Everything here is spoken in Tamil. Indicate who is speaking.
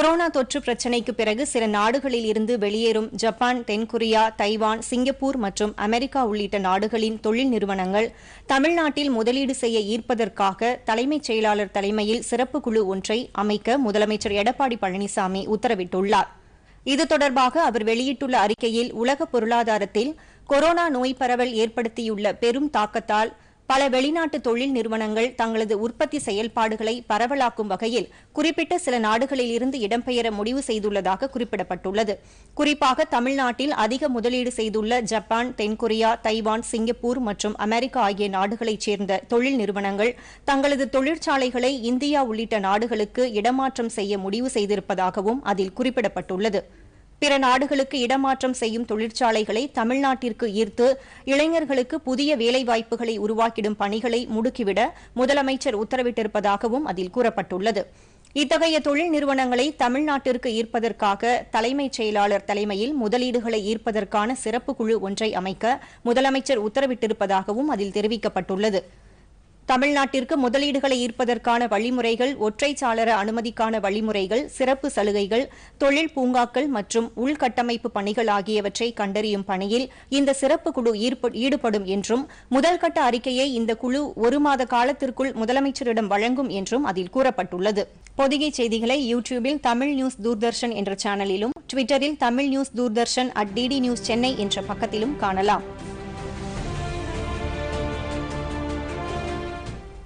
Speaker 1: கொரோனா தொற்று பிரச்சினைக்கு பிறகு சில நாடுகளில் இருந்து வெளியேறும் ஜப்பான் தென்கொரியா தைவான் சிங்கப்பூர் மற்றும் அமெரிக்கா உள்ளிட்ட நாடுகளின் தொழில் நிறுவனங்கள் தமிழ்நாட்டில் முதலீடு செய்ய ஈர்ப்பதற்காக தலைமைச் செயலாளர் தலைமையில் சிறப்பு குழு ஒன்றை அமைக்க முதலமைச்சர் எடப்பாடி பழனிசாமி உத்தரவிட்டுள்ளார் இது தொடர்பாக அவர் வெளியிட்டுள்ள அறிக்கையில் உலக பொருளாதாரத்தில் கொரோனா நோய் பரவல் ஏற்படுத்தியுள்ள பெரும் தாக்கத்தால் பல வெளிநாட்டு தொழில் நிறுவனங்கள் தங்களது உற்பத்தி செயல்பாடுகளை பரவலாக்கும் வகையில் குறிப்பிட்ட சில நாடுகளில் இருந்து இடம்பெயர முடிவு செய்துள்ளதாக குறிப்பிடப்பட்டுள்ளது குறிப்பாக தமிழ்நாட்டில் அதிக முதலீடு செய்துள்ள ஜப்பான் தென்கொரியா தைவான் சிங்கப்பூர் மற்றும் அமெரிக்கா ஆகிய நாடுகளைச் சேர்ந்த தொழில் நிறுவனங்கள் தங்களது தொழிற்சாலைகளை இந்தியா உள்ளிட்ட நாடுகளுக்கு இடமாற்றம் செய்ய முடிவு செய்திருப்பதாகவும் அதில் குறிப்பிடப்பட்டுள்ளது பிற நாடுகளுக்கு இடமாற்றம் செய்யும் தொழிற்சாலைகளை தமிழ்நாட்டிற்கு ஈர்த்து இளைஞர்களுக்கு புதிய வேலைவாய்ப்புகளை உருவாக்கிடும் பணிகளை முடுக்கிவிட முதலமைச்சர் உத்தரவிட்டிருப்பதாகவும் அதில் கூறப்பட்டுள்ளது இத்தகைய தொழில் நிறுவனங்களை தமிழ்நாட்டிற்கு ஈர்ப்பதற்காக தலைமைச் செயலாளர் தலைமையில் முதலீடுகளை ஈர்ப்பதற்கான சிறப்பு குழு ஒன்றை அமைக்க முதலமைச்சர் உத்தரவிட்டிருப்பதாகவும் அதில் தெரிவிக்கப்பட்டுள்ளது தமிழ்நாட்டிற்கு முதலீடுகளை ஈர்ப்பதற்கான வழிமுறைகள் ஒற்றைச்சாளர அனுமதிக்கான வழிமுறைகள் சிறப்பு சலுகைகள் தொழில் பூங்காக்கள் மற்றும் உள்கட்டமைப்பு பணிகள் ஆகியவற்றை கண்டறியும் பணியில் இந்த சிறப்பு குழு ஈடுபடும் என்றும் முதல்கட்ட அறிக்கையை இந்த குழு ஒரு மாத காலத்திற்குள் முதலமைச்சரிடம் வழங்கும் என்றும் அதில் கூறப்பட்டுள்ளது பொதிகை செய்திகளை யூ டியூபில் தமிழ் நியூஸ் தூர்தர்ஷன் என்ற சேனலிலும் டுவிட்டரில் Tamil news Doordarshan at DD news Chennai என்ற பக்கத்திலும் காணலாம்